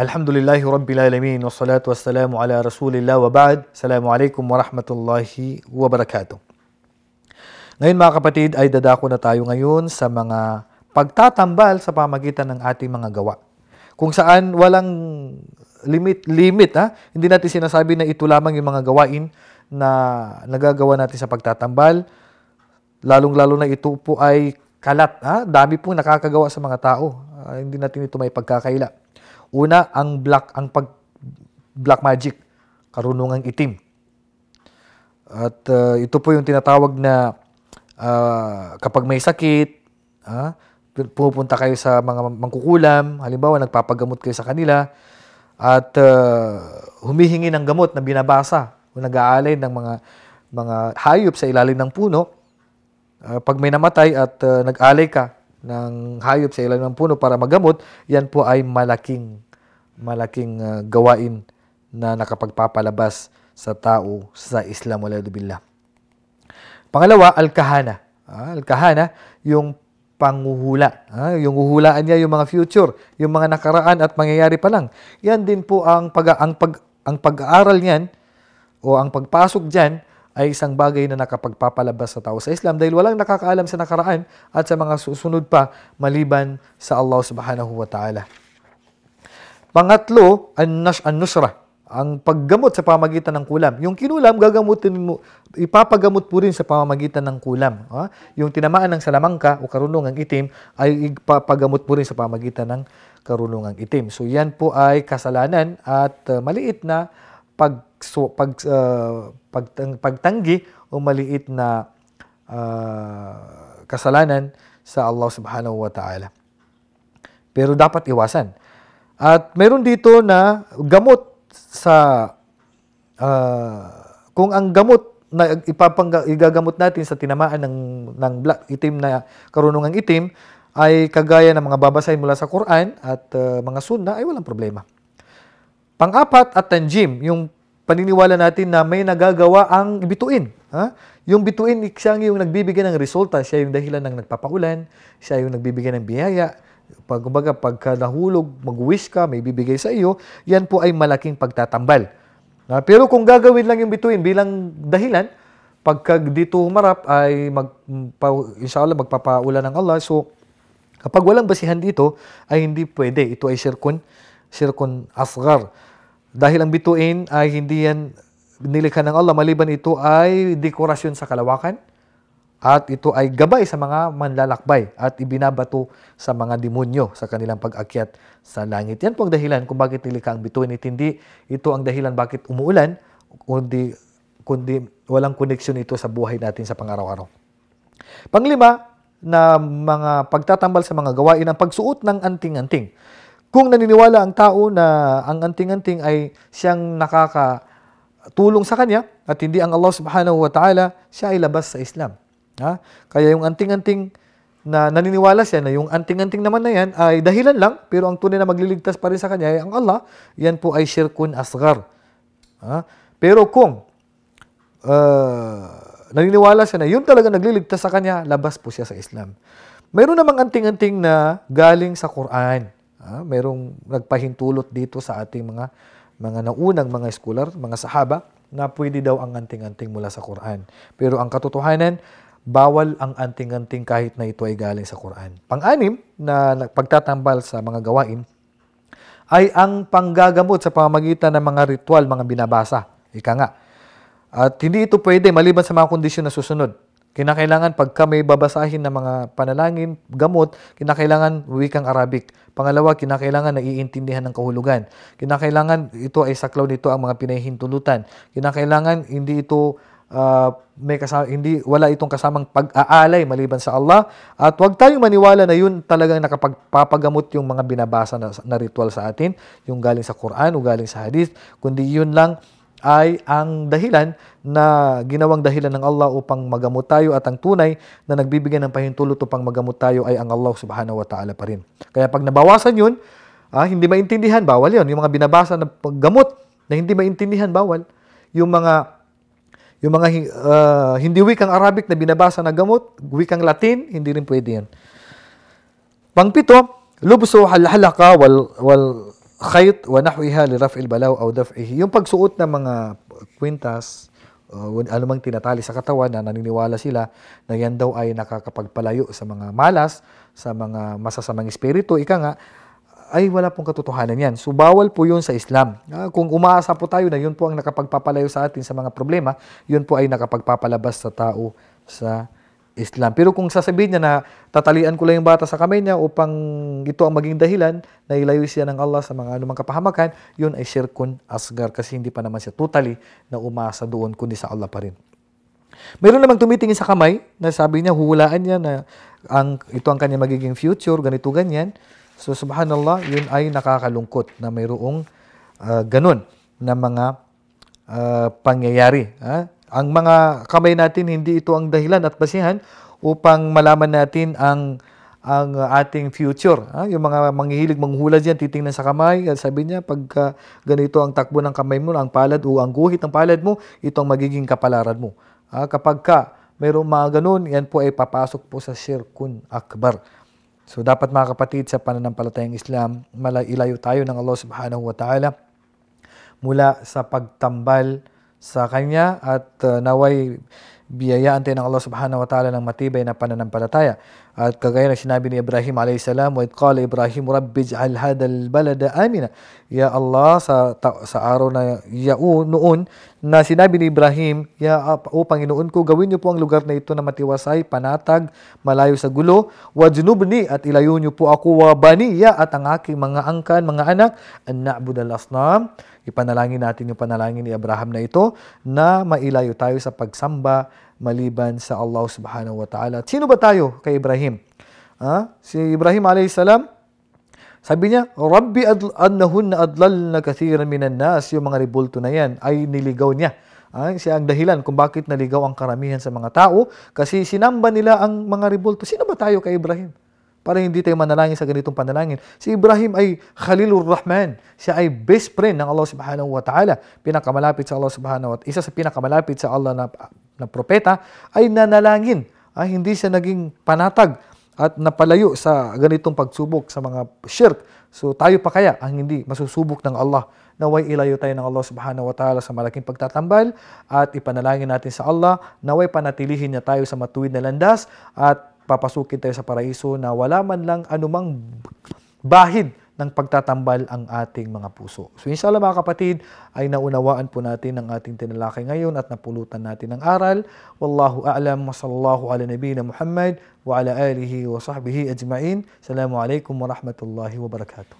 Alhamdulillahi Rabbil Alamin wa salatu wa salamu ala Rasulillah wa ba'd. Salamu alaikum wa rahmatullahi wa barakatuh. Ngayon mga kapatid ay dadako na tayo ngayon sa mga pagtatambal sa pamagitan ng ating mga gawa. Kung saan walang limit, limit ha? hindi natin sinasabi na ito lamang yung mga gawain na nagagawa natin sa pagtatambal. Lalong-lalo na ito po ay kalat. Ha? Dami pong nakakagawa sa mga tao. Uh, hindi natin ito may pagkakaila. Una, ang black, ang pag black magic, karunungang itim. At uh, ito po yung tinatawag na uh, kapag may sakit, uh, pupunta kayo sa mga mangkukulam, halimbawa nagpapagamot kayo sa kanila, at uh, humihingi ng gamot na binabasa o nag-aalay ng mga mga hayop sa ilalim ng puno, uh, pag may namatay at uh, nag-alay ka, ng hayop sa ilalim ng puno para magamot, yan po ay malaking malaking uh, gawain na nakapagpapalabas sa tao sa Islam wala billah. Pangalawa, al-kahana. Ah, al-kahana, yung panguhula. Ah, yung uhulaan niya yung mga future, yung mga nakaraan at mangyayari pa lang. Yan din po ang pag ang pag ang pag-aaral niyan o ang pagpasok diyan ay isang bagay na nakapagpapalabas sa tao sa Islam dahil walang nakakaalam sa nakaraan at sa mga susunod pa maliban sa Allah subhanahu wa ta'ala. Pangatlo, an-nusra, ang paggamot sa pamagitan ng kulam. Yung kinulam, gagamutin mo, ipapagamot po rin sa pamamagitan ng kulam. Ha? Yung tinamaan ng salamangka o karunungang itim ay ipapagamot po rin sa pamagitan ng karunungang itim. So yan po ay kasalanan at uh, maliit na pag, so, pag, uh, ah, pagtang, pagtanggi o maliit na uh, kasalanan sa Allah subhanahu wa ta'ala. Pero dapat iwasan. At meron dito na gamot sa uh, kung ang gamot na ipapang igagamot natin sa tinamaan ng ng black itim na karunungang itim ay kagaya ng mga babasahin mula sa Quran at uh, mga sunna ay walang problema. Pang-apat at tanjim, yung paniniwala natin na may nagagawa ang bituin. Ha? Yung bituin, siya yung nagbibigay ng resulta. Siya yung dahilan ng nagpapaulan. Siya yung nagbibigay ng biyaya. Pag, kumbaga, pagka nahulog, mag-wish ka, may bibigay sa iyo, yan po ay malaking pagtatambal. Ha? Pero kung gagawin lang yung bituin bilang dahilan, pagka dito humarap ay mag, inshallah magpapaulan ng Allah. So, kapag walang basihan dito, ay hindi pwede. Ito ay sirkun, sirkun asgar. Dahil ang bituin ay hindi yan nilikha ng Allah, maliban ito ay dekorasyon sa kalawakan at ito ay gabay sa mga manlalakbay at ibinabato sa mga demonyo sa kanilang pag-akyat sa langit. Yan po ang dahilan kung bakit nilikha ang bituin. It hindi ito ang dahilan bakit umuulan, kundi, kundi walang koneksyon ito sa buhay natin sa pangaraw-araw. Panglima na mga pagtatambal sa mga gawain ang pagsuot ng anting-anting. Kung naniniwala ang tao na ang anting-anting ay siyang nakakatulong sa kanya at hindi ang Allah subhanahu wa ta'ala, siya ay labas sa Islam. Ha? Kaya yung anting-anting na naniniwala siya na yung anting-anting naman na yan ay dahilan lang, pero ang tunay na magliligtas pa rin sa kanya ay ang Allah, yan po ay shirkun asgar. Ha? Pero kung uh, naniniwala siya na yun talaga nagliligtas sa kanya, labas po siya sa Islam. Mayroon namang anting-anting na galing sa Quran. Ah, merong nagpahintulot dito sa ating mga mga naunang mga scholar, mga sahaba, na pwede daw ang anting-anting mula sa Quran. Pero ang katotohanan, bawal ang anting-anting kahit na ito ay galing sa Quran. Pang-anim na pagtatambal sa mga gawain ay ang panggagamot sa pamamagitan ng mga ritual, mga binabasa. Ika nga. At hindi ito pwede maliban sa mga kondisyon na susunod. Kinakailangan pagka may babasahin ng mga panalangin, gamot, kinakailangan wikang Arabic. Pangalawa, kinakailangan naiintindihan ng kahulugan. Kinakailangan ito ay saklaw nito ang mga pinahihintulutan. Kinakailangan hindi ito uh, may kasama, hindi wala itong kasamang pag-aalay maliban sa Allah at huwag tayong maniwala na yun talagang nakapagpapagamot yung mga binabasa na, na ritual sa atin yung galing sa Quran o galing sa hadith kundi yun lang ay ang dahilan na ginawang dahilan ng Allah upang magamot tayo at ang tunay na nagbibigay ng pahintulot upang magamot tayo ay ang Allah subhanahu wa ta'ala pa rin. Kaya pag nabawasan yun, ah, hindi maintindihan, bawal yun. Yung mga binabasa na gamot na hindi maintindihan, bawal. Yung mga yung mga uh, hindi wikang Arabic na binabasa na gamot, wikang Latin, hindi rin pwede yan. Pangpito, lubso halhalaka wal, wal khayt wa nahwiha li raf'il balaw aw daf'ihi. Yung pagsuot ng mga kwintas, uh, anumang tinatali sa katawan na naniniwala sila na yan daw ay nakakapagpalayo sa mga malas, sa mga masasamang espiritu, ika nga, ay wala pong katotohanan yan. So, bawal po yun sa Islam. Uh, kung umaasa po tayo na yun po ang nakapagpapalayo sa atin sa mga problema, yun po ay nakapagpapalabas sa tao sa Islam. Pero kung sasabihin niya na tatalian ko lang yung bata sa kamay niya upang ito ang maging dahilan na ilayo siya ng Allah sa mga anumang kapahamakan, yun ay shirkun asgar kasi hindi pa naman siya totally na umasa doon kundi sa Allah pa rin. Meron namang tumitingin sa kamay na sabi niya, huhulaan niya na ang, ito ang kanya magiging future, ganito, ganyan. So subhanallah, yun ay nakakalungkot na mayroong uh, ganun na mga uh, pangyayari. Ha? Ah, ang mga kamay natin, hindi ito ang dahilan at basihan upang malaman natin ang ang ating future. Ha? Ah, yung mga manghihilig manghula diyan, titingnan sa kamay, sabi niya, pagka ganito ang takbo ng kamay mo, ang palad o ang guhit ng palad mo, ito ang magiging kapalaran mo. Ha? Ah, kapag ka mayroong mga ganun, yan po ay papasok po sa Shirkun Akbar. So dapat mga kapatid sa pananampalatayang Islam, malay ilayo tayo ng Allah Subhanahu wa Ta'ala mula sa pagtambal sa Kanya at uh, naway biyayaan tayo ng Allah subhanahu wa ta'ala ng matibay na pananampalataya. At kagaya ng sinabi ni Ibrahim alayhi salam, wa qala Ibrahim rabbi ij'al hadal balada amina. Ya Allah, sa, ta, sa araw na yaun, noon na sinabi ni Ibrahim, Ya o Panginoon ko, gawin niyo po ang lugar na ito na matiwasay, panatag, malayo sa gulo. Wa junubni at ilayo niyo po ako wa baniya at ang aking mga angkan, mga anak, an na'budal asnam. Ipanalangin natin yung panalangin ni Abraham na ito na mailayo tayo sa pagsamba maliban sa Allah subhanahu wa ta'ala. Sino ba tayo kay Ibrahim? Ha? Si Ibrahim alayhis salam, sabi niya, Rabbi adl- annahunna adlalna kathiran minan nas, yung mga ribulto na yan, ay niligaw niya. Ay, siya ang dahilan kung bakit naligaw ang karamihan sa mga tao kasi sinamba nila ang mga ribulto. Sino ba tayo kay Ibrahim? Para hindi tayo manalangin sa ganitong panalangin. Si Ibrahim ay Khalilur Rahman. Siya ay best friend ng Allah subhanahu wa ta'ala. Pinakamalapit sa Allah subhanahu wa ta'ala. Isa sa pinakamalapit sa Allah na na propeta ay nanalangin. Ah, hindi siya naging panatag at napalayo sa ganitong pagsubok sa mga shirk. So tayo pa kaya ang hindi masusubok ng Allah naway ilayo tayo ng Allah subhanahu wa ta'ala sa malaking pagtatambal at ipanalangin natin sa Allah naway panatilihin niya tayo sa matuwid na landas at papasukin tayo sa paraiso na wala man lang anumang bahid ng pagtatambal ang ating mga puso. So inshallah mga kapatid, ay naunawaan po natin ang ating tinalakay ngayon at napulutan natin ng aral. Wallahu a'lam wa sallallahu ala nabiyina Muhammad wa ala alihi wa sahbihi ajma'in. Assalamu alaikum wa rahmatullahi wa barakatuh.